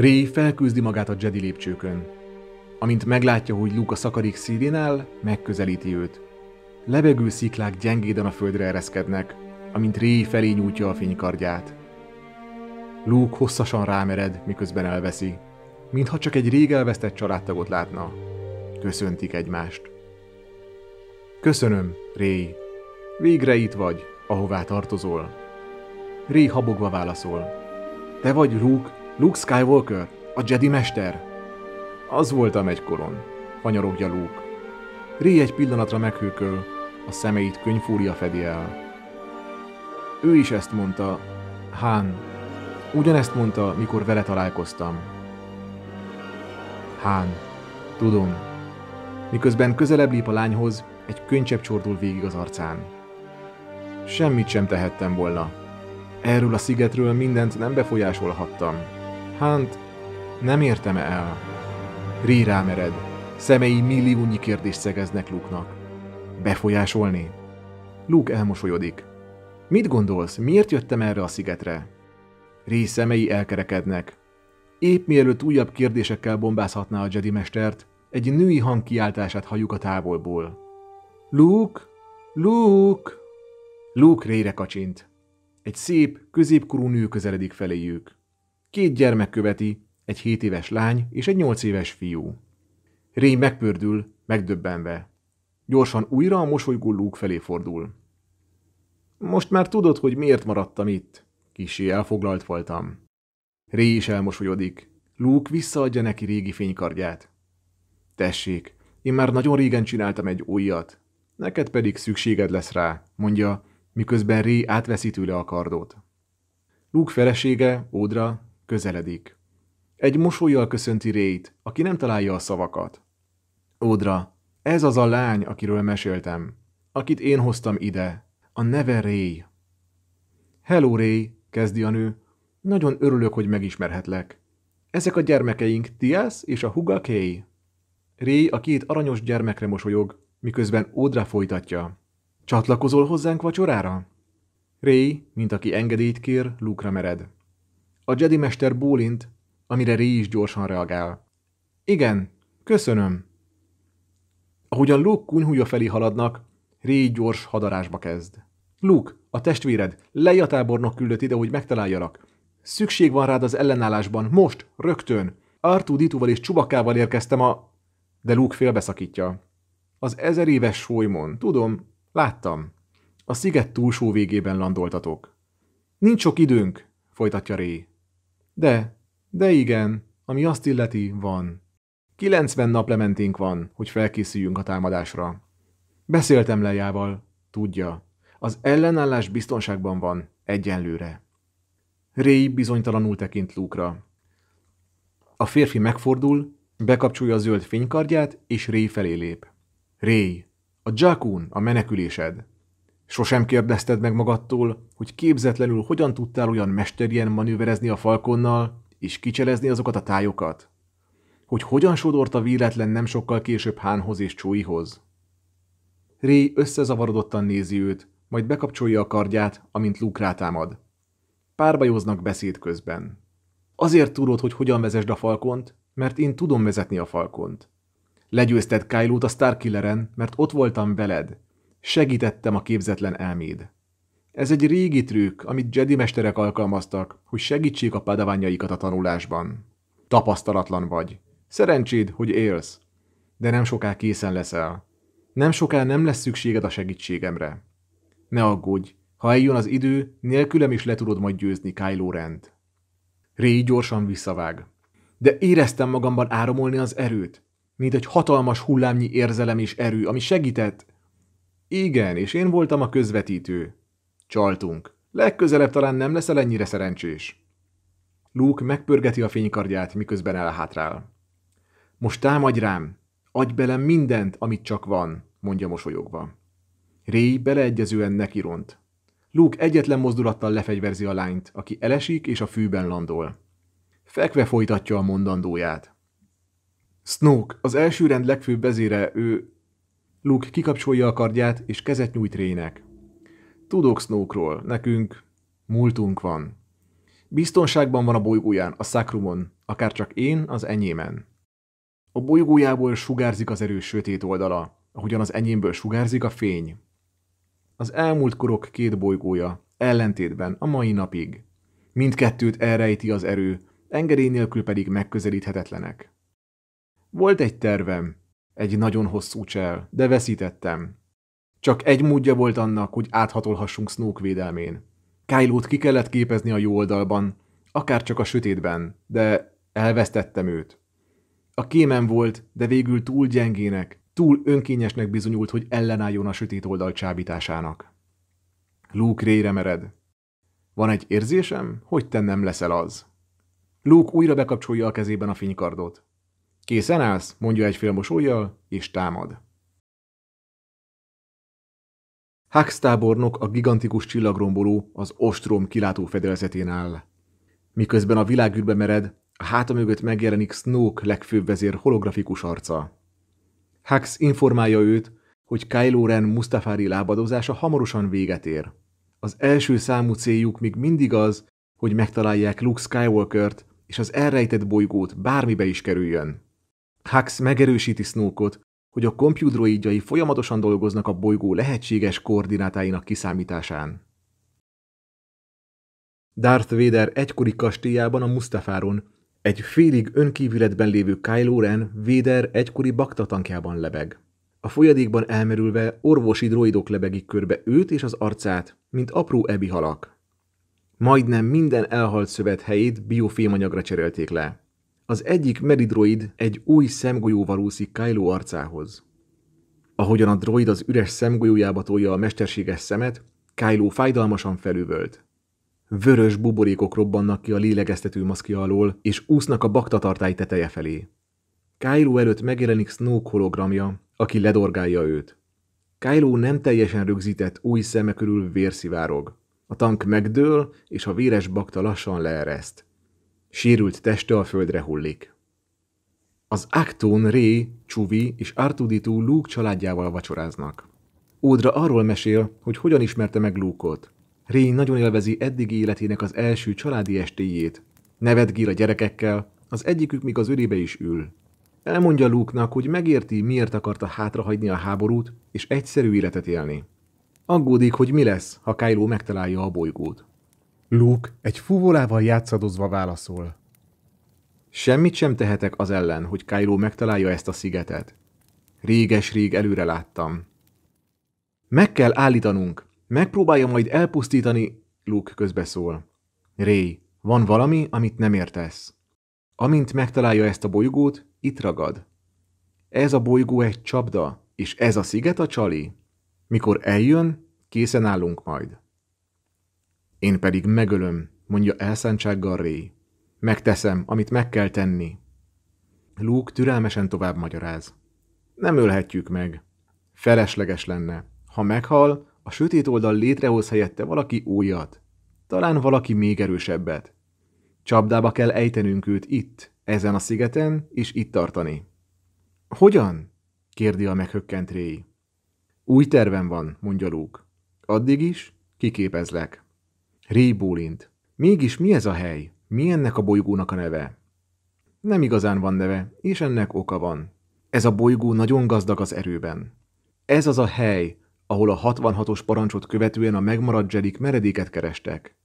Ray felküzdi magát a Jedi lépcsőkön. Amint meglátja, hogy Luke a szakarék szívén áll, megközelíti őt. Lebegő sziklák gyengéden a földre ereszkednek, amint Ray felé nyújtja a fénykardját. Luke hosszasan rámered, miközben elveszi, mintha csak egy rég elvesztett családtagot látna. Köszöntik egymást. Köszönöm, Ray. Végre itt vagy, ahová tartozol. Réi habogva válaszol. Te vagy Luke Luke Skywalker, a Jedi mester. Az voltam egykoron, hanyarogja Luke. Ré egy pillanatra meghőköl, a szemeit könyvfúria fedi el. Ő is ezt mondta, Hán. Ugyanezt mondta, mikor vele találkoztam. Hán. Tudom. Miközben közelebb lép a lányhoz, egy könycsepp csordul végig az arcán. Semmit sem tehettem volna. Erről a szigetről mindent nem befolyásolhattam. Hunt, nem értem -e el. Ri rámered. Szemei milliónyi kérdést szegeznek Luke-nak. Befolyásolni? Luke elmosolyodik. Mit gondolsz, miért jöttem erre a szigetre? Ré szemei elkerekednek. Épp mielőtt újabb kérdésekkel bombázhatná a Jedi mestert, egy női hang kiáltását halljuk a távolból. Luke! Luke! Luke rére kacsint. Egy szép, középkorú nő közeledik feléjük. Két gyermek követi, egy hét éves lány és egy nyolc éves fiú. Rény megpördül, megdöbbenve. Gyorsan újra a mosolygó lúk felé fordul. Most már tudod, hogy miért maradtam itt. Kisé elfoglalt voltam. Ré is elmosolyodik. Luke visszaadja neki régi fénykardját. Tessék, én már nagyon régen csináltam egy újat. Neked pedig szükséged lesz rá, mondja, miközben Ré átveszi tőle a kardot. Luke felesége, Ódra, Közeledik. Egy mosolyjal köszönti Rét, aki nem találja a szavakat. Ódra, ez az a lány, akiről meséltem. Akit én hoztam ide. A neve Ray. Hello Ray, kezdi a nő. Nagyon örülök, hogy megismerhetlek. Ezek a gyermekeink Tias és a Huga Kay. Ray a két aranyos gyermekre mosolyog, miközben Ódra folytatja. Csatlakozol hozzánk vacsorára? Ray, mint aki engedélyt kér, lukra mered. A Jedi mester bólint, amire Ré is gyorsan reagál. Igen, köszönöm. Ahogyan Luke kunyhúja felé haladnak, Ré gyors hadarásba kezd. Luke, a testvéred, lej a tábornok küldött ide, hogy megtaláljalak. Szükség van rád az ellenállásban, most, rögtön. Artú Dituval és Csubakával érkeztem a... De Luke félbeszakítja. Az ezer éves folymon, tudom, láttam. A sziget túlsó végében landoltatok. Nincs sok időnk, folytatja Ré. De, de igen, ami azt illeti, van. 90 lementénk van, hogy felkészüljünk a támadásra. Beszéltem lejával, tudja. Az ellenállás biztonságban van, egyenlőre. Réi bizonytalanul tekint lúkra. A férfi megfordul, bekapcsolja a zöld fénykardját, és réi felé lép. Réi, a Jakun, a menekülésed. Sosem kérdezted meg magadtól, hogy képzetlenül hogyan tudtál olyan mesterien manőverezni a falkonnal, és kicselezni azokat a tájokat? Hogy hogyan sodorta véletlen nem sokkal később Hánhoz és Csóihoz? Ré összezavarodottan nézi őt, majd bekapcsolja a kardját, amint Luke rátámad. Párbajoznak beszéd közben. Azért tudod, hogy hogyan vezesd a falkont, mert én tudom vezetni a falkont. Legyőzted Kylót a Starkilleren, mert ott voltam veled, Segítettem a képzetlen elméd. Ez egy régi trükk, amit Jedi mesterek alkalmaztak, hogy segítsék a padaványaikat a tanulásban. Tapasztalatlan vagy. Szerencséd, hogy élsz. De nem soká készen leszel. Nem soká nem lesz szükséged a segítségemre. Ne aggódj, ha eljön az idő, nélkülem is le tudod majd győzni Kylo Rent. Ray gyorsan visszavág. De éreztem magamban áramolni az erőt, mint egy hatalmas hullámnyi érzelem és erő, ami segített, igen, és én voltam a közvetítő. Csaltunk. Legközelebb talán nem leszel ennyire szerencsés. Luke megpörgeti a fénykardját, miközben elhátrál. Most támadj rám! Adj bele mindent, amit csak van, mondja mosolyogva. Ray beleegyezően nekiront. Luke egyetlen mozdulattal lefegyverzi a lányt, aki elesik és a fűben landol. Fekve folytatja a mondandóját. Snoke, az első rend legfőbb vezére, ő Luke kikapcsolja a kardját, és kezet nyújt Rének. Tudok Snoke-ról, nekünk múltunk van. Biztonságban van a bolygóján, a szakrumon, akár csak én az enyémen. A bolygójából sugárzik az erős sötét oldala, ahogyan az enyémből sugárzik a fény. Az elmúlt korok két bolygója, ellentétben a mai napig. Mindkettőt elrejti az erő, engedély nélkül pedig megközelíthetetlenek. Volt egy tervem, egy nagyon hosszú csel, de veszítettem. Csak egy módja volt annak, hogy áthatolhassunk Snoke védelmén. kylo ki kellett képezni a jó oldalban, akár csak a sötétben, de elvesztettem őt. A kémen volt, de végül túl gyengének, túl önkényesnek bizonyult, hogy ellenálljon a sötét oldal csábításának. Luke rére mered. Van egy érzésem, hogy te nem leszel az. Luke újra bekapcsolja a kezében a fénykardot. Készen állsz? mondja egy filmos ujjal, és támad. Hux tábornok a gigantikus csillagromboló az ostrom kilátó fedélzetén áll. Miközben a világűrbe mered, a háta mögött megjelenik Snoke legfőbb vezér holografikus arca. Hux informálja őt, hogy Kylo Ren Mustafari lábadozása hamarosan véget ér. Az első számú céljuk még mindig az, hogy megtalálják Luke Skywalker-t, és az elrejtett bolygót bármibe is kerüljön. Hux megerősíti Snookot, hogy a kompjúdroidjai folyamatosan dolgoznak a bolygó lehetséges koordinátáinak kiszámításán. Darth Vader egykori kastélyában a Mustafáron, egy félig önkívületben lévő Kylo Ren Vader egykori baktatankjában lebeg. A folyadékban elmerülve orvosi droidok lebegik körbe őt és az arcát, mint apró ebi halak. Majdnem minden elhalt szövet helyét biofilmanyagra cserélték le. Az egyik meridroid egy új szemgolyóval úszik Kylo arcához. Ahogyan a droid az üres szemgolyójába tolja a mesterséges szemet, Kylo fájdalmasan felüvölt. Vörös buborékok robbannak ki a lélegeztető maszkja alól, és úsznak a baktatartály teteje felé. Kylo előtt megjelenik Snoke hologramja, aki ledorgálja őt. Kylo nem teljesen rögzített új szeme körül vérszivárog. A tank megdől, és a véres bakta lassan leereszt. Sérült teste a földre hullik. Az Acton, Ré, Csuvi és Artuditú lúk családjával vacsoráznak. Ódra arról mesél, hogy hogyan ismerte meg lúkot. Ré nagyon élvezi eddigi életének az első családi estéjét. Nevet gír a gyerekekkel, az egyikük még az ölébe is ül. Elmondja lúknak, hogy megérti, miért akarta hátrahagyni a háborút és egyszerű életet élni. Aggódik, hogy mi lesz, ha Kylo megtalálja a bolygót. Luke egy fúvolával játszadozva válaszol. Semmit sem tehetek az ellen, hogy Kylo megtalálja ezt a szigetet. Réges-rég előre láttam. Meg kell állítanunk. Megpróbálja majd elpusztítani... Luke közbeszól. Ray, van valami, amit nem értesz. Amint megtalálja ezt a bolygót, itt ragad. Ez a bolygó egy csapda, és ez a sziget a csali. Mikor eljön, készen állunk majd. Én pedig megölöm, mondja elszántsággal Ré. Megteszem, amit meg kell tenni. Luke türelmesen tovább magyaráz. Nem ölhetjük meg. Felesleges lenne. Ha meghal, a sötét oldal létrehoz helyette valaki újat. Talán valaki még erősebbet. Csapdába kell ejtenünk őt itt, ezen a szigeten, és itt tartani. Hogyan? kérdi a meghökkent réi. Új tervem van, mondja Luke. Addig is kiképezlek. Ray Mégis mi ez a hely? Mi ennek a bolygónak a neve? Nem igazán van neve, és ennek oka van. Ez a bolygó nagyon gazdag az erőben. Ez az a hely, ahol a 66-os parancsot követően a megmaradt Jedik meredéket kerestek.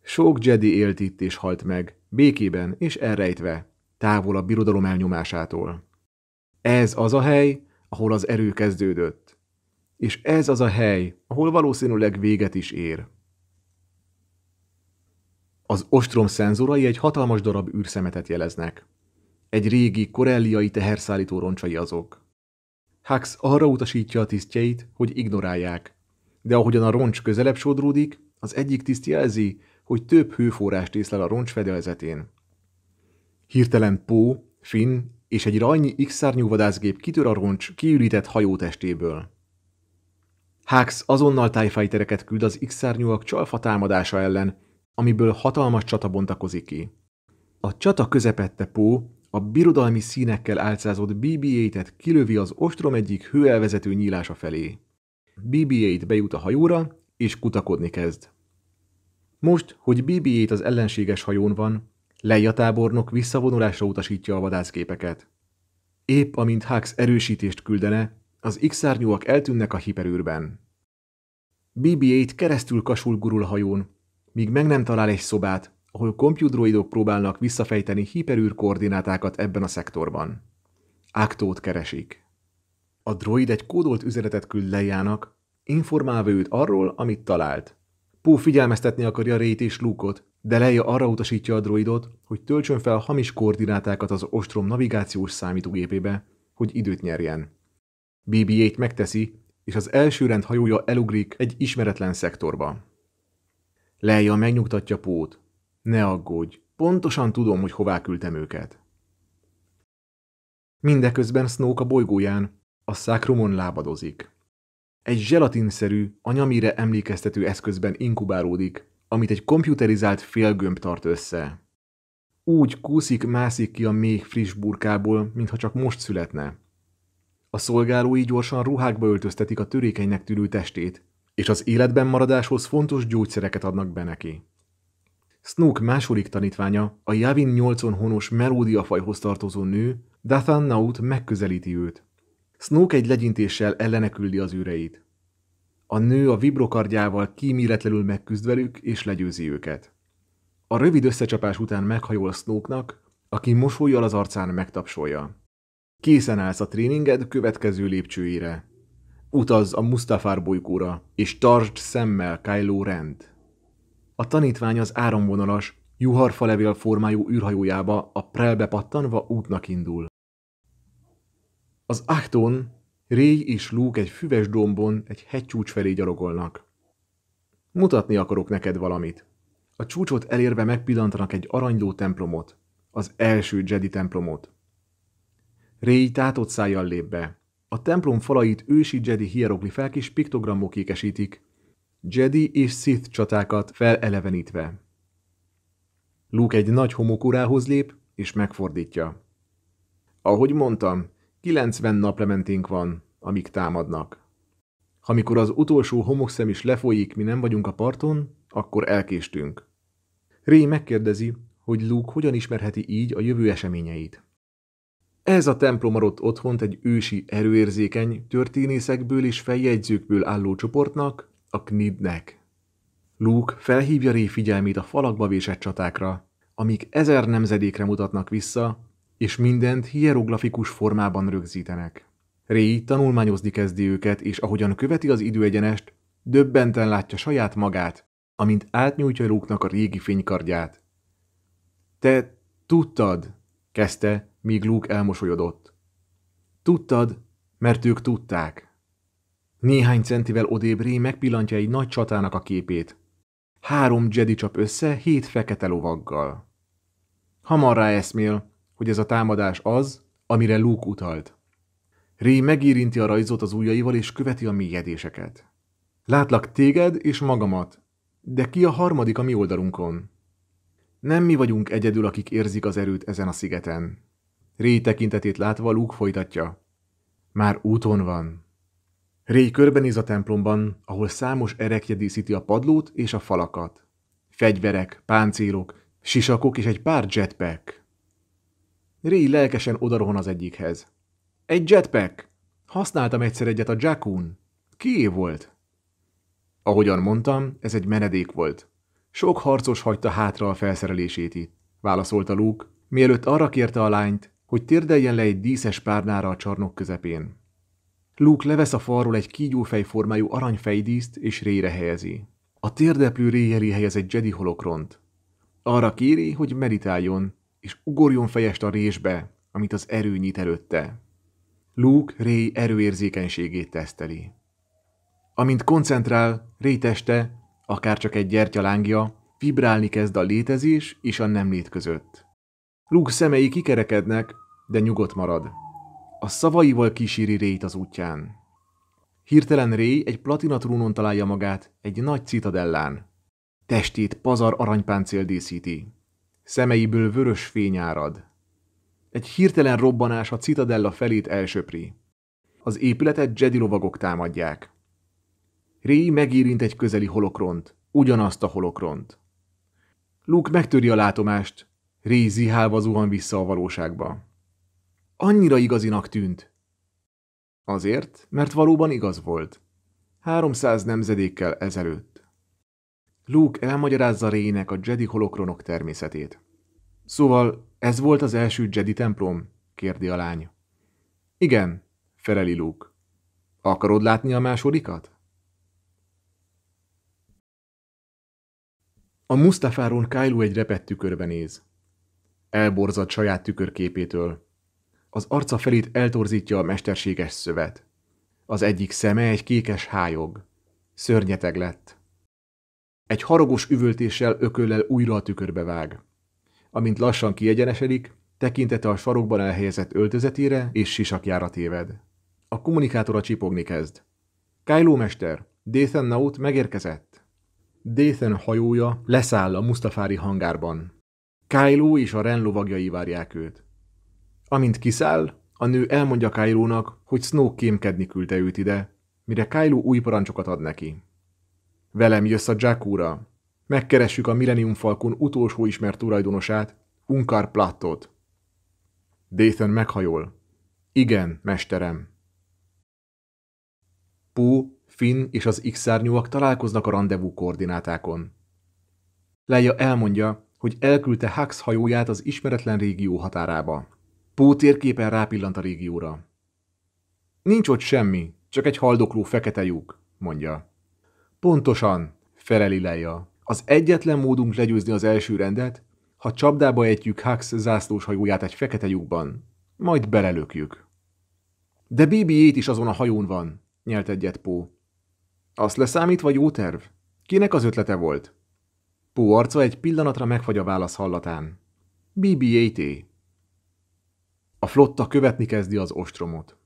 Sok Jedi élt itt és halt meg, békében és elrejtve, távol a birodalom elnyomásától. Ez az a hely, ahol az erő kezdődött. És ez az a hely, ahol valószínűleg véget is ér. Az ostrom szenzorai egy hatalmas darab űrszemetet jeleznek. Egy régi, korelliai teherszállító roncsai azok. Hux arra utasítja a tisztjeit, hogy ignorálják. De ahogyan a roncs közelebb sodródik, az egyik tiszt jelzi, hogy több hőforrást észlel a roncs fedélzetén. Hirtelen Pó, Finn és egy rajnyi X-szárnyú vadászgép kitör a roncs kiürített hajótestéből. Hux azonnal tájfejtereket küld az X-szárnyúak csalfa támadása ellen, amiből hatalmas csata bontakozik ki. A csata közepette Pó a birodalmi színekkel álcázott bb et kilövi az ostrom egyik hőelvezető nyílása felé. bb t bejut a hajóra, és kutakodni kezd. Most, hogy bb t az ellenséges hajón van, Leia tábornok visszavonulásra utasítja a vadászképeket. Épp amint Hux erősítést küldene, az X-szárnyúak eltűnnek a hiperűrben. BB-8 keresztül kasul gurul hajón, míg meg nem talál egy szobát, ahol kompjúdroidok próbálnak visszafejteni hiperűr koordinátákat ebben a szektorban. Aktót keresik. A droid egy kódolt üzenetet küld Lejának, informálva őt arról, amit talált. Pó figyelmeztetni akarja Rét és Lúkot, de Leia arra utasítja a droidot, hogy töltsön fel hamis koordinátákat az ostrom navigációs számítógépébe, hogy időt nyerjen. BB-8 megteszi, és az első rend hajója elugrik egy ismeretlen szektorba. Leia megnyugtatja Pót. Ne aggódj, pontosan tudom, hogy hová küldtem őket. Mindeközben Snoke a bolygóján, a szákrumon lábadozik. Egy zselatinszerű, a nyamire emlékeztető eszközben inkubálódik, amit egy komputerizált félgömb tart össze. Úgy kúszik-mászik ki a még friss burkából, mintha csak most születne. A szolgálói gyorsan ruhákba öltöztetik a törékenynek tűrő testét, és az életben maradáshoz fontos gyógyszereket adnak be neki. Snook második tanítványa, a Javin 80 honos melódiafajhoz tartozó nő, Dathan Naut megközelíti őt. Snook egy legyintéssel elleneküldi az üreit. A nő a vibrokardjával kíméletlenül megküzd velük és legyőzi őket. A rövid összecsapás után meghajol Snooknak, aki mosolyjal az arcán megtapsolja. Készen állsz a tréninged következő lépcsőire. Utaz a Mustafar bolygóra, és tartsd szemmel Kylo Rend. A tanítvány az áramvonalas, juharfalevél formájú űrhajójába a prelbe pattanva útnak indul. Az Achton, Ray és Luke egy füves dombon egy hegycsúcs felé gyalogolnak. Mutatni akarok neked valamit. A csúcsot elérve megpillantanak egy aranyló templomot, az első Jedi templomot. Ray tátott szájjal lép be. A templom falait ősi Jedi hieroglifák és piktogramok ékesítik. Jedi és Sith csatákat felelevenítve. Luke egy nagy homokurához lép, és megfordítja. Ahogy mondtam, 90 naplementénk van, amik támadnak. Amikor az utolsó homokszem is lefolyik, mi nem vagyunk a parton, akkor elkéstünk. Ré megkérdezi, hogy Luke hogyan ismerheti így a jövő eseményeit. Ez a templom adott otthont egy ősi erőérzékeny, történészekből és feljegyzőkből álló csoportnak, a Knidnek. Luke felhívja Ré figyelmét a falakba vésett csatákra, amik ezer nemzedékre mutatnak vissza, és mindent hieroglafikus formában rögzítenek. Ré tanulmányozni kezdi őket, és ahogyan követi az időegyenest, döbbenten látja saját magát, amint átnyújtja Luke-nak a régi fénykardját. Te tudtad, kezdte, míg Luke elmosolyodott. Tudtad, mert ők tudták. Néhány centivel odébb Ré megpillantja egy nagy csatának a képét. Három Jedi csap össze hét fekete lovaggal. Hamar eszmél, hogy ez a támadás az, amire Luke utalt. Ré megérinti a rajzot az ujjaival és követi a mélyedéseket. Látlak téged és magamat, de ki a harmadik a mi oldalunkon? Nem mi vagyunk egyedül, akik érzik az erőt ezen a szigeten. Réj tekintetét látva Luke folytatja. Már úton van. Réj körbenéz a templomban, ahol számos erekje díszíti a padlót és a falakat. Fegyverek, páncélok, sisakok és egy pár jetpack. Réj lelkesen odarohan az egyikhez. Egy jetpack! Használtam egyszer egyet a Jakun. Kié volt? Ahogyan mondtam, ez egy menedék volt. Sok harcos hagyta hátra a felszerelését itt, válaszolta Luke, mielőtt arra kérte a lányt, hogy térdeljen le egy díszes párnára a csarnok közepén. Luke levesz a falról egy kígyófej formájú aranyfejdíszt és rére helyezi. A térdeplő réjeli helyez egy Jedi holokront. Arra kéri, hogy meditáljon, és ugorjon fejest a résbe, amit az erő nyit előtte. Luke Ray erőérzékenységét teszteli. Amint koncentrál, Ray teste akár csak egy gyertyalángja, vibrálni kezd a létezés és a nem lét között. Luke szemei kikerekednek, de nyugodt marad. A szavaival kíséri Rét az útján. Hirtelen Ré egy trónon találja magát, egy nagy citadellán. Testét pazar aranypáncél díszíti. Szemeiből vörös fény árad. Egy hirtelen robbanás a citadella felét elsöpri. Az épületet Jedi lovagok támadják. Réi megérint egy közeli holokront, ugyanazt a holokront. Luke megtöri a látomást, Réi zihálva zuhan vissza a valóságba. Annyira igazinak tűnt. Azért, mert valóban igaz volt. 300 nemzedékkel ezelőtt. Luke elmagyarázza Rének a Jedi holokronok természetét. Szóval ez volt az első Jedi templom? kérdi a lány. Igen, feleli Luke. Akarod látni a másodikat? A Mustafáron Kylo egy repett tükörbe néz. Elborzad saját tükörképétől. Az arca felét eltorzítja a mesterséges szövet. Az egyik szeme egy kékes hájog. Szörnyeteg lett. Egy haragos üvöltéssel ököllel újra a tükörbe vág. Amint lassan kiegyenesedik, tekintete a sarokban elhelyezett öltözetére és sisakjára téved. A kommunikátora csipogni kezd. Kylo mester, Dathan Naut megérkezett. Dathan hajója leszáll a Mustafári hangárban. Kylo és a Ren lovagjai várják őt. Amint kiszáll, a nő elmondja Kylo-nak, hogy Snoke kémkedni küldte őt ide, mire Kylo új parancsokat ad neki. Velem jössz a Jakura. Megkeressük a Millennium Falcon utolsó ismert tulajdonosát, Unkar Plattot. Dathan meghajol. Igen, mesterem. Pú Finn és az X-szárnyúak találkoznak a rendezvú koordinátákon. Leia elmondja, hogy elküldte Hux hajóját az ismeretlen régió határába. Pó térképen rápillant a régióra. Nincs ott semmi, csak egy haldokló fekete lyuk, mondja. Pontosan, feleli Leia. Az egyetlen módunk legyőzni az első rendet, ha csapdába ejtjük Hux zászlós hajóját egy fekete lyukban, majd belelökjük. De BB-8 is azon a hajón van, nyelt egyet Pó. Azt leszámítva jó terv? Kinek az ötlete volt? Pó arca egy pillanatra megfagy a válasz hallatán. bb A flotta követni kezdi az ostromot.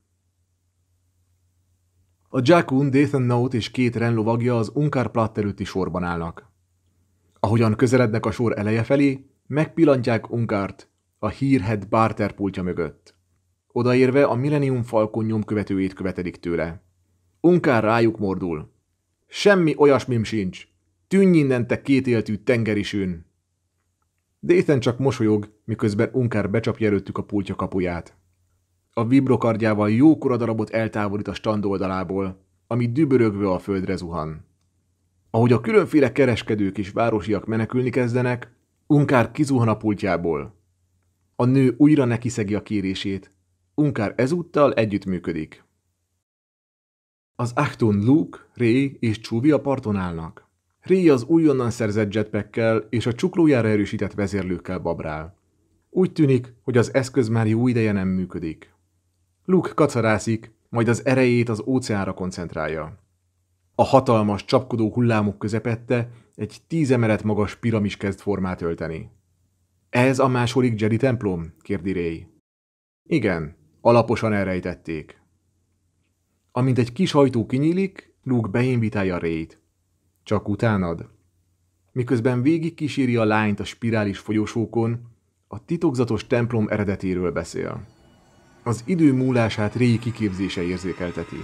A Jakun, Dathan Note és két Ren lovagja az Platt előtti sorban állnak. Ahogyan közelednek a sor eleje felé, megpillantják Unkart a hírhet barter pultja mögött. Odaérve a Millennium Falcon nyomkövetőjét követedik tőle. Unkár rájuk mordul. Semmi olyasmim sincs. Tűnj innen, te kétéltű tengerisűn! Déten csak mosolyog, miközben unkár becsapja előttük a pultja kapuját. A vibrokardjával jókora darabot eltávolít a stand oldalából, ami dübörögve a földre zuhan. Ahogy a különféle kereskedők és városiak menekülni kezdenek, Unkár kizuhan a pultjából. A nő újra nekiszegi a kérését. Unkár ezúttal együttműködik. Az Achton Luke, Ray és Chewie a parton állnak. Ray az újonnan szerzett jetpackkel és a csuklójára erősített vezérlőkkel babrál. Úgy tűnik, hogy az eszköz már jó ideje nem működik. Luke kacarászik, majd az erejét az óceánra koncentrálja. A hatalmas csapkodó hullámok közepette egy tíz emelet magas piramis kezd formát ölteni. Ez a második Jedi templom? kérdi Ray. Igen, alaposan elrejtették. Amint egy kis ajtó kinyílik, Luke beinvitálja Rayt. Csak utánad. Miközben végig kíséri a lányt a spirális folyosókon, a titokzatos templom eredetéről beszél. Az idő múlását Ray kiképzése érzékelteti.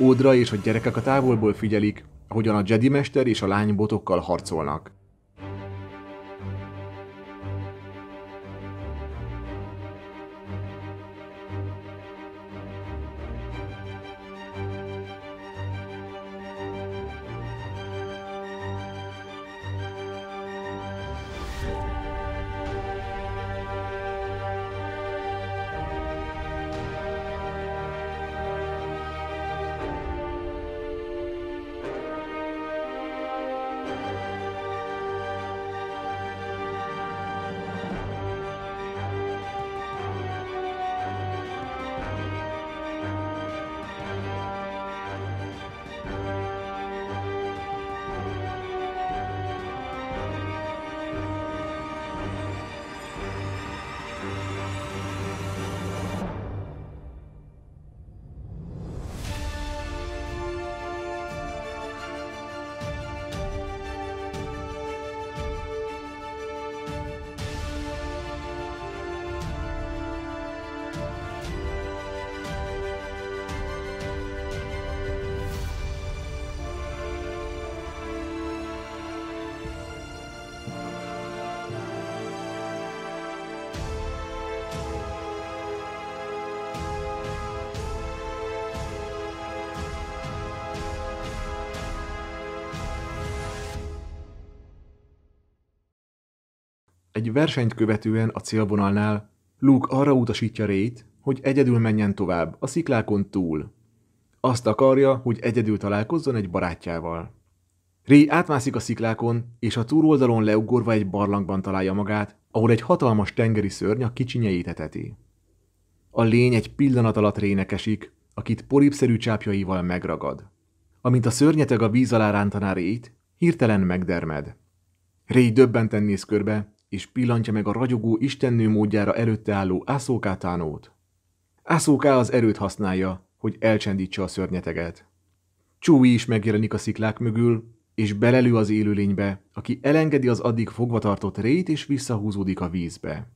Ódra és a gyerekek a távolból figyelik, ahogyan a Jedi mester és a lány botokkal harcolnak. Egy versenyt követően a célvonalnál Luke arra utasítja Rét, hogy egyedül menjen tovább, a sziklákon túl. Azt akarja, hogy egyedül találkozzon egy barátjával. Ré átmászik a sziklákon, és a túloldalon leugorva egy barlangban találja magát, ahol egy hatalmas tengeri szörny a kicsinyeit eteti. A lény egy pillanat alatt rének esik, akit polipszerű csápjaival megragad. Amint a szörnyeteg a víz alá rántaná Rét, hirtelen megdermed. Ré döbbenten néz körbe, és pillantja meg a ragyogó istennő módjára előtte álló Ászókátánót. Ászóká az erőt használja, hogy elcsendítse a szörnyeteget. Csúi is megjelenik a sziklák mögül, és belelő az élőlénybe, aki elengedi az addig fogvatartott rét és visszahúzódik a vízbe.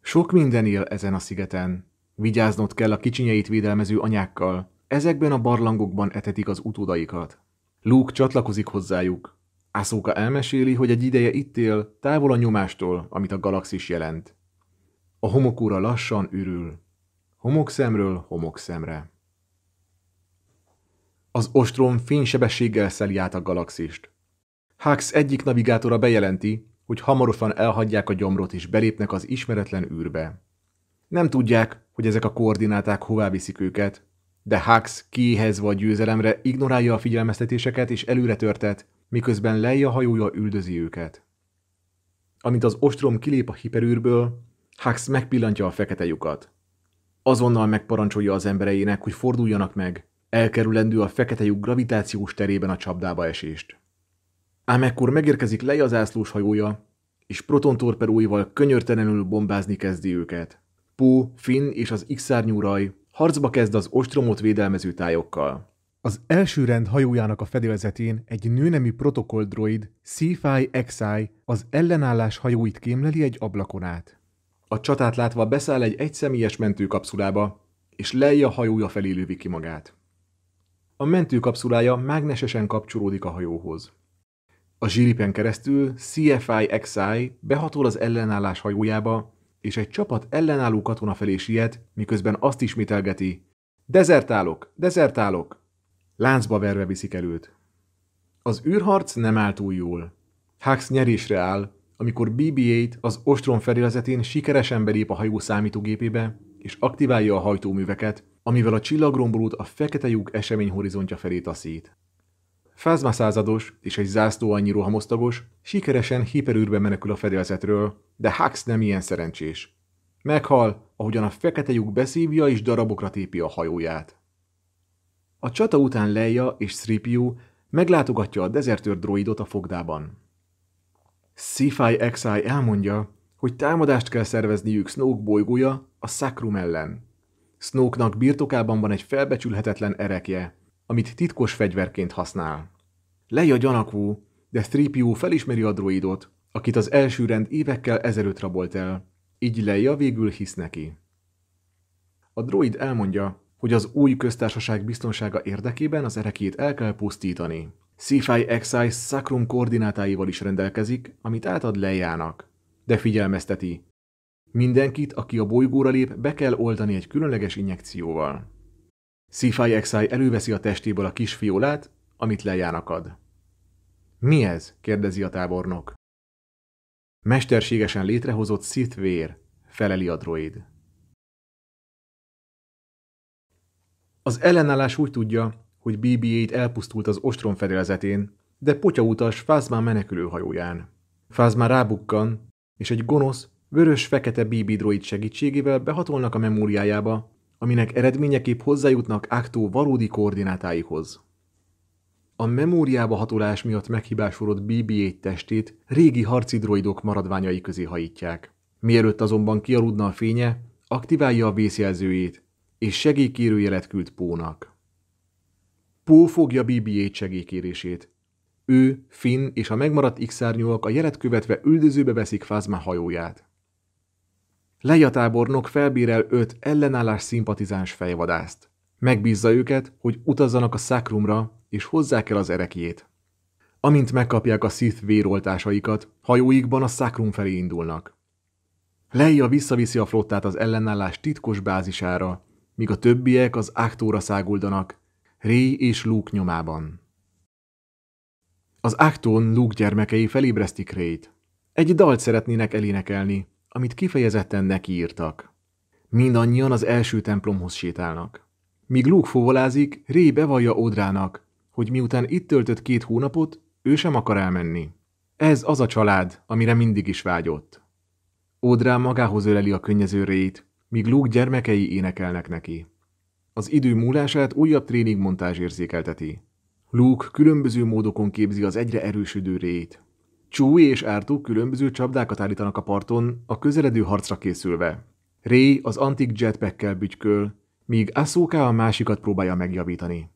Sok minden él ezen a szigeten. Vigyáznod kell a kicsinyeit védelmező anyákkal, ezekben a barlangokban etetik az utódaikat. Luke csatlakozik hozzájuk, Ászóka elmeséli, hogy egy ideje itt él, távol a nyomástól, amit a galaxis jelent. A homokúra lassan ürül. Homokszemről homokszemre. Az ostrom fénysebességgel szeli át a galaxist. Hux egyik navigátora bejelenti, hogy hamarosan elhagyják a gyomrot és belépnek az ismeretlen űrbe. Nem tudják, hogy ezek a koordináták hová viszik őket, de Hux kiéhezve vagy győzelemre ignorálja a figyelmeztetéseket és előretörtet, miközben a hajója üldözi őket. Amint az ostrom kilép a hiperűrből, Hux megpillantja a fekete lyukat. Azonnal megparancsolja az embereinek, hogy forduljanak meg, elkerülendő a fekete lyuk gravitációs terében a csapdába esést. Ám ekkor megérkezik az ászlós hajója, és protontorperóival könyörtelenül bombázni kezdi őket. Pú, Finn és az X-szárnyú raj harcba kezd az ostromot védelmező tájokkal. Az első rend hajójának a fedélzetén egy nőnemi protokolldroid, c fi az ellenállás hajóit kémleli egy ablakon át. A csatát látva beszáll egy egyszemélyes mentőkapszulába, és lejje a hajója felé lövi ki magát. A mentőkapszulája mágnesesen kapcsolódik a hajóhoz. A zsiripen keresztül CFI xi behatol az ellenállás hajójába, és egy csapat ellenálló katona felé siet, miközben azt ismételgeti. Dezertálok! Dezertálok! Láncba verve viszik el őt. Az űrharc nem állt túl jól. Hux nyerésre áll, amikor BB-8 az ostrom felélezetén sikeresen belép a hajó számítógépébe, és aktiválja a hajtóműveket, amivel a csillagrombolót a fekete lyuk esemény horizontja felé taszít. Fázma százados és egy zászló annyi rohamosztagos sikeresen hiperűrbe menekül a fedélzetről, de Hux nem ilyen szerencsés. Meghal, ahogyan a fekete lyuk beszívja és darabokra tépi a hajóját. A csata után Leia és Sripiu meglátogatja a dezertőr droidot a fogdában. Sifai Exai elmondja, hogy támadást kell szervezniük Snoke bolygója a Sacrum ellen. Snoke-nak birtokában van egy felbecsülhetetlen erekje, amit titkos fegyverként használ. Leia gyanakvó, de 3 felismeri a droidot, akit az első rend évekkel ezelőtt rabolt el, így Leia végül hisz neki. A droid elmondja, hogy az új köztársaság biztonsága érdekében az erekét el kell pusztítani. Sci-Fi Exile koordinátáival is rendelkezik, amit átad Lejának. De figyelmezteti. Mindenkit, aki a bolygóra lép, be kell oldani egy különleges injekcióval. Sci-Fi előveszi a testéből a kis fiolát, amit Lejának ad. Mi ez? kérdezi a tábornok. Mesterségesen létrehozott szitvér, feleli a droid. Az ellenállás úgy tudja, hogy BB-8 elpusztult az ostrom fedélzetén, de potyautas Fázmán menekülő hajóján. Fázmán rábukkan, és egy gonosz, vörös-fekete BB droid segítségével behatolnak a memóriájába, aminek eredményeképp hozzájutnak Aktó valódi koordinátáihoz. A memóriába hatolás miatt meghibásodott BB-8 testét régi harci droidok maradványai közé hajítják. Mielőtt azonban kialudna a fénye, aktiválja a vészjelzőjét, és segélykérőjelet küld Pónak. Pó fogja bb segélykérését. Ő, Finn és a megmaradt x a jelet követve üldözőbe veszik Fázma hajóját. Leia tábornok felbírel öt ellenállás szimpatizáns fejvadászt. Megbízza őket, hogy utazzanak a szakrumra és hozzák el az erekjét. Amint megkapják a Sith véroltásaikat, hajóikban a szakrum felé indulnak. Leia visszaviszi a flottát az ellenállás titkos bázisára, míg a többiek az Áktóra száguldanak, Ré és Luke nyomában. Az Áktón Luke gyermekei felébresztik Rét. Egy dalt szeretnének elénekelni, amit kifejezetten neki írtak. Mindannyian az első templomhoz sétálnak. Míg Luke fovolázik, Ré bevallja Odrának, hogy miután itt töltött két hónapot, ő sem akar elmenni. Ez az a család, amire mindig is vágyott. Ódrá magához öleli a könnyező rét, míg Luke gyermekei énekelnek neki. Az idő múlását újabb tréningmontázs érzékelteti. Luke különböző módokon képzi az egyre erősödő rét. Chewie és Ártó különböző csapdákat állítanak a parton, a közeledő harcra készülve. Ray az antik jetpackkel bütyköl, míg Ahsoka a másikat próbálja megjavítani.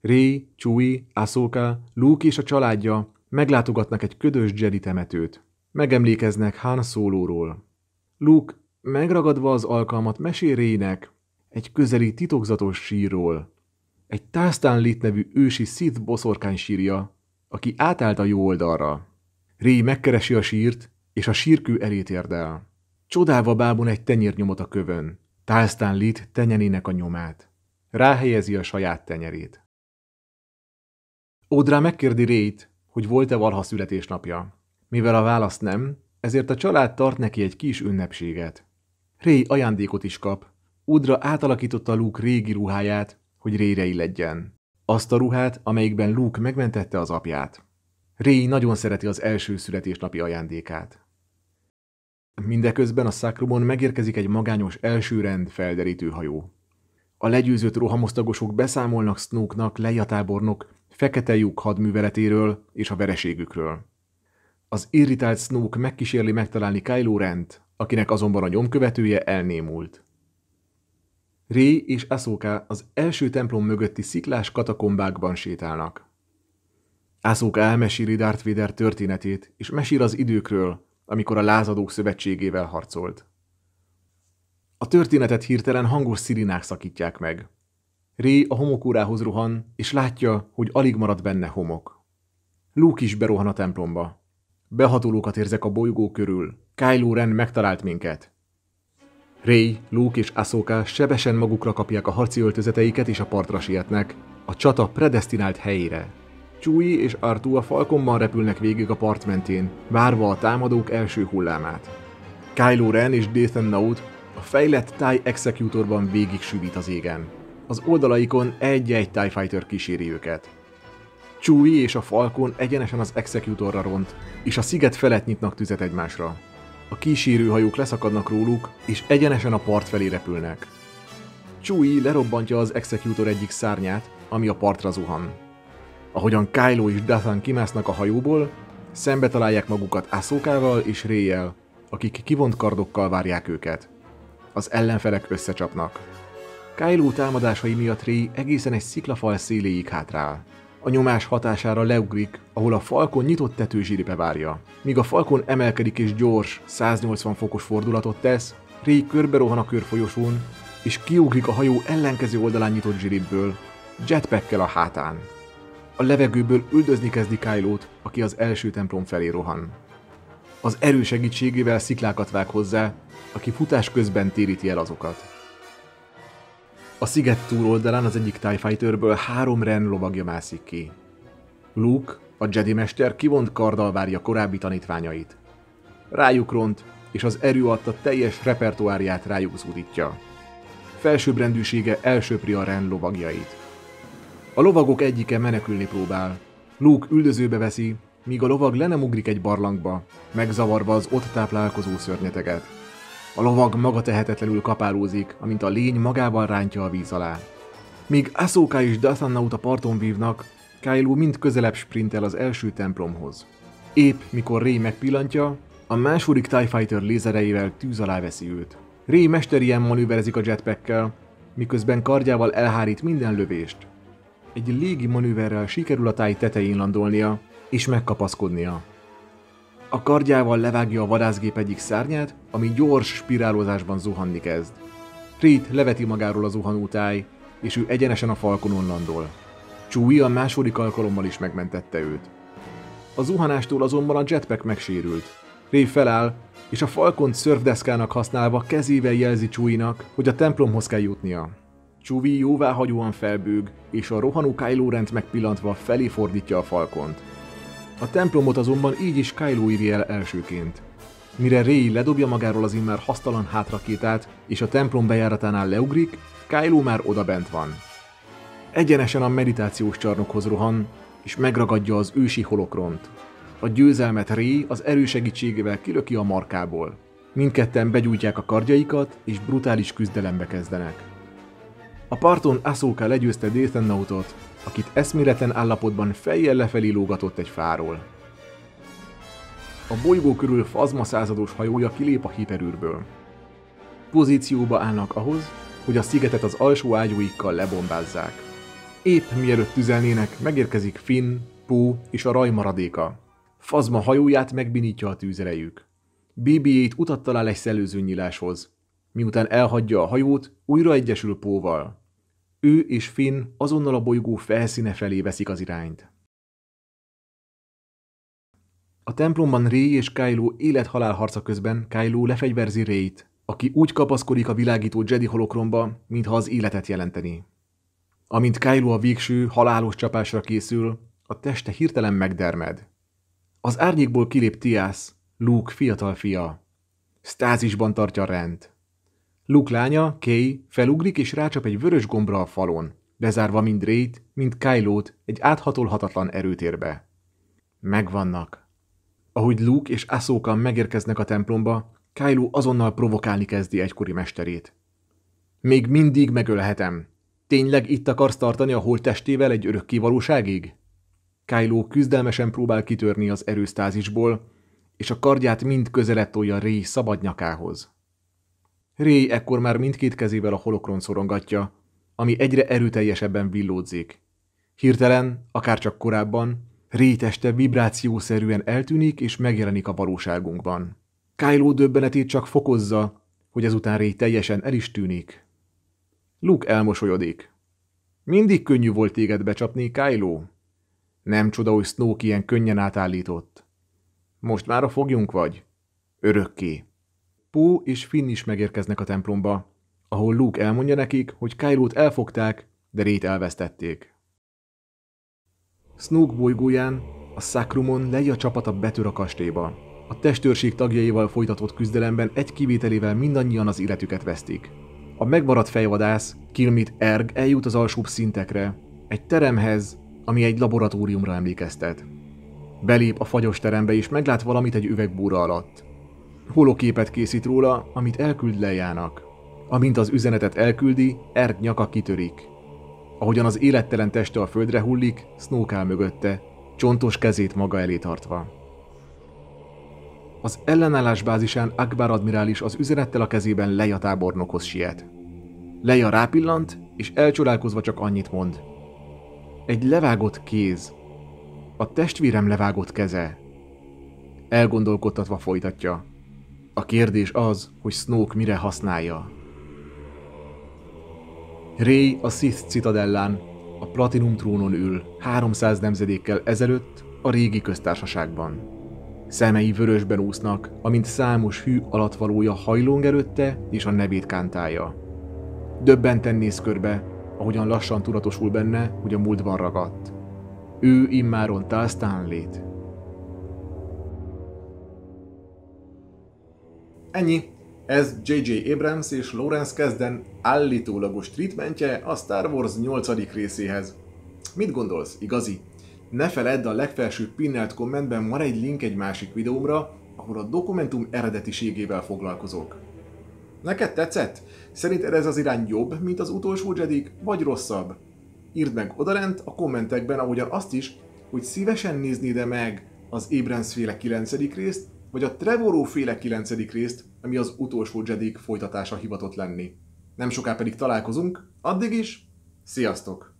Ray, Chewie, Ahsoka, Luke és a családja meglátogatnak egy ködös Jedi temetőt. Megemlékeznek Han Solo-ról. Luke Megragadva az alkalmat mesél Rének egy közeli titokzatos sírról. Egy Tásztán Lit nevű ősi Sith boszorkány sírja, aki átállt a jó oldalra. Ré megkeresi a sírt, és a sírkő elét érdel. Csodálva bábon egy tenyérnyomot a kövön, Tásztán Lit tenyenének a nyomát. Ráhelyezi a saját tenyerét. Odrá megkérdi Rét, hogy volt-e Valha születésnapja. Mivel a válasz nem, ezért a család tart neki egy kis ünnepséget. Ray ajándékot is kap. Udra átalakította Luke régi ruháját, hogy Rayre illedjen. Azt a ruhát, amelyikben Luke megmentette az apját. Ray nagyon szereti az első születésnapi ajándékát. Mindeközben a szakrumon megérkezik egy magányos elsőrend felderítő hajó. A legyőzött rohamosztagosok beszámolnak Snooknak, lejatábornok, fekete lyuk hadműveletéről és a vereségükről. Az irritált Snook megkísérli megtalálni Kylo Rent, akinek azonban a nyomkövetője elnémult. Ré és Ahsoka az első templom mögötti sziklás katakombákban sétálnak. Ahsoka elmeséli Darth Vader történetét, és mesél az időkről, amikor a lázadók szövetségével harcolt. A történetet hirtelen hangos szirinák szakítják meg. Ré a homokúrához rohan, és látja, hogy alig maradt benne homok. Luke is berohan a templomba. Behatolókat érzek a bolygó körül. Kylo Ren megtalált minket. Ray, Luke és Ahsoka sebesen magukra kapják a harci öltözeteiket és a partra sietnek, a csata predestinált helyére. Chewie és Artu a falkomban repülnek végig a part mentén, várva a támadók első hullámát. Kylo Ren és Dathan Naut a fejlett TIE Executorban végig sűvít az égen. Az oldalaikon egy-egy TIE Fighter kíséri őket. Chewie és a Falcon egyenesen az Executorra ront, és a sziget felett nyitnak tüzet egymásra. A kísérő hajók leszakadnak róluk, és egyenesen a part felé repülnek. Chewie lerobbantja az Executor egyik szárnyát, ami a partra zuhan. Ahogyan Kylo és Dathan kimásznak a hajóból, szembe találják magukat Ahsokával és Réjel, akik kivont kardokkal várják őket. Az ellenfelek összecsapnak. Kylo támadásai miatt Ré egészen egy sziklafal széléig hátrál a nyomás hatására leugrik, ahol a falkon nyitott tetőzsíribe várja. Míg a falkon emelkedik és gyors, 180 fokos fordulatot tesz, Ray körberohan a körfolyosón, és kiugrik a hajó ellenkező oldalán nyitott zsiripből, jetpackkel a hátán. A levegőből üldözni kezdi kylo aki az első templom felé rohan. Az erő segítségével sziklákat vág hozzá, aki futás közben téríti el azokat. A sziget túloldalán az egyik TIE Fighterből három Ren lovagja mászik ki. Luke, a Jedi mester kivont karddal várja korábbi tanítványait. Rájuk ront, és az erő adta teljes repertoáriát rájuk zúdítja. Felsőbbrendűsége elsöpri a Ren lovagjait. A lovagok egyike menekülni próbál. Luke üldözőbe veszi, míg a lovag le nem ugrik egy barlangba, megzavarva az ott táplálkozó szörnyeteget. A lovag maga tehetetlenül kapálózik, amint a lény magában rántja a víz alá. Míg Ahsoka és Dathannaut a parton vívnak, Kylo mind közelebb sprintel az első templomhoz. Épp mikor Rey megpillantja, a második TIE Fighter lézereivel tűz alá veszi őt. Rey mesterien manőverezik a jetpackkel, miközben kardjával elhárít minden lövést. Egy légi manőverrel sikerül a táj tetején landolnia és megkapaszkodnia. A kardjával levágja a vadászgép egyik szárnyát, ami gyors spirálozásban zuhanni kezd. Reed leveti magáról az zuhanótáj, és ő egyenesen a falkonon landol. Chewie a második alkalommal is megmentette őt. A zuhanástól azonban a jetpack megsérült. Ray feláll, és a falkont szörfdeszkának használva kezével jelzi Chewie-nak, hogy a templomhoz kell jutnia. Chewie jóváhagyóan felbőg, és a rohanó Kylo Rent megpillantva felé fordítja a falkont. A templomot azonban így is Kylo írja el elsőként. Mire Rey ledobja magáról az immár hasztalan hátrakétát, és a templom bejáratánál leugrik, Kylo már oda bent van. Egyenesen a meditációs csarnokhoz rohan, és megragadja az ősi holokront. A győzelmet Ré az erő segítségével kilöki a markából. Mindketten begyújtják a kardjaikat, és brutális küzdelembe kezdenek. A parton Ahsoka legyőzte Dathan akit eszméletlen állapotban fejjel lefelé lógatott egy fáról. A bolygó körül fazma százados hajója kilép a hiperűrből. Pozícióba állnak ahhoz, hogy a szigetet az alsó ágyúikkal lebombázzák. Épp mielőtt tüzelnének, megérkezik Finn, Pó és a raj maradéka. Fazma hajóját megbinítja a tűzerejük. bb utat talál egy szellőző nyíláshoz. Miután elhagyja a hajót, újra egyesül Póval ő és Finn azonnal a bolygó felszíne felé veszik az irányt. A templomban Ré és Kylo élet-halál harca közben Kylo lefegyverzi rey aki úgy kapaszkodik a világító Jedi holokromba, mintha az életet jelenteni. Amint Kylo a végső, halálos csapásra készül, a teste hirtelen megdermed. Az árnyékból kilép Tiász, Luke fiatal fia. Stázisban tartja rend. Luke lánya, Kay, felugrik és rácsap egy vörös gombra a falon, bezárva mind Rayt, mind kylo egy áthatolhatatlan erőtérbe. Megvannak. Ahogy Luke és Ahsoka megérkeznek a templomba, Kylo azonnal provokálni kezdi egykori mesterét. Még mindig megölhetem. Tényleg itt akarsz tartani a holttestével egy örök kivalóságig? Kylo küzdelmesen próbál kitörni az erősztázisból, és a kardját mind közelett olyan Ray szabad nyakához. Réj ekkor már mindkét kezével a holokron szorongatja, ami egyre erőteljesebben villódzik. Hirtelen, akár csak korábban, Réj teste vibrációszerűen eltűnik és megjelenik a valóságunkban. Kylo döbbenetét csak fokozza, hogy ezután Réj teljesen el is tűnik. Luke elmosolyodik. Mindig könnyű volt téged becsapni, Kylo. Nem csoda, hogy Snoke ilyen könnyen átállított. Most már a fogjunk vagy? Örökké. Pó és Finn is megérkeznek a templomba, ahol Luke elmondja nekik, hogy kylo elfogták, de Rét elvesztették. Snoke bolygóján, a Sacrumon Leia csapata betör a kastélyba. A testőrség tagjaival folytatott küzdelemben egy kivételével mindannyian az életüket vesztik. A megmaradt fejvadász, Kilmit Erg eljut az alsóbb szintekre, egy teremhez, ami egy laboratóriumra emlékeztet. Belép a fagyos terembe és meglát valamit egy üvegbúra alatt holoképet készít róla, amit elküld Lejának. Amint az üzenetet elküldi, Erd nyaka kitörik. Ahogyan az élettelen teste a földre hullik, Snoke áll mögötte, csontos kezét maga elé tartva. Az ellenállás bázisán Akbar admirális az üzenettel a kezében Leia tábornokhoz siet. Leia rápillant, és elcsodálkozva csak annyit mond. Egy levágott kéz. A testvérem levágott keze. Elgondolkodtatva folytatja. A kérdés az, hogy Snoke mire használja. Rey a Sith citadellán, a Platinum trónon ül, 300 nemzedékkel ezelőtt a régi köztársaságban. Szemei vörösben úsznak, amint számos hű alatvalója hajlong előtte és a nevét kántálja. Döbbenten néz körbe, ahogyan lassan tudatosul benne, hogy a múltban ragadt. Ő immáron Tal Stanley-t, Ennyi. Ez J.J. Abrams és Lawrence Kasdan állítólagos treatmentje a Star Wars 8. részéhez. Mit gondolsz, igazi? Ne feledd a legfelső pinnelt kommentben van egy link egy másik videómra, ahol a dokumentum eredetiségével foglalkozok. Neked tetszett? Szerinted ez az irány jobb, mint az utolsó jedi vagy rosszabb? Írd meg odalent a kommentekben ahogyan azt is, hogy szívesen néznéd-e meg az Abrams féle 9. részt, vagy a Trevorrow féle kilencedik részt, ami az utolsó Jedik folytatása hivatott lenni. Nem soká pedig találkozunk, addig is, sziasztok!